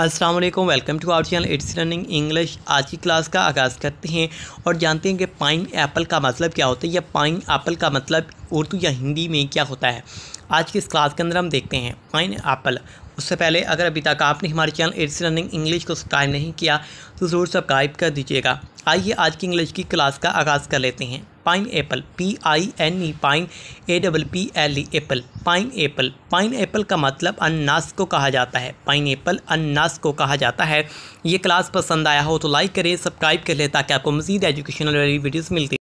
अस्सलाम वालेकुम welcome to our channel it's running English आज की क्लास का आगाज़ करते हैं और जानते हैं कि पाइन एप्पल का मतलब क्या होता है या पाइन एप्पल का मतलब उर्दू या हिंदी में क्या होता है आज की इस क्लास के अंदर हम देखते हैं पाइन एप्पल उससे पहले अगर अभी तक आपने हमारे चैनल एड्स रनिंग इंग्लिश को सब्सक्राइब नहीं किया तो ज़रूर सब्सक्राइब कर दीजिएगा आइए आज की इंग्लिश की क्लास का आगाज़ कर लेते हैं pineapple P I N E pine A double P L E apple pineapple pineapple का मतलब अननास को कहा जाता है पाइन एप्पल अननास को कहा जाता है ये क्लास पसंद आया हो तो लाइक करें सब्सक्राइब कर लें ताकि आपको मजीद एजुकेशनल वीडियोज़ मिलती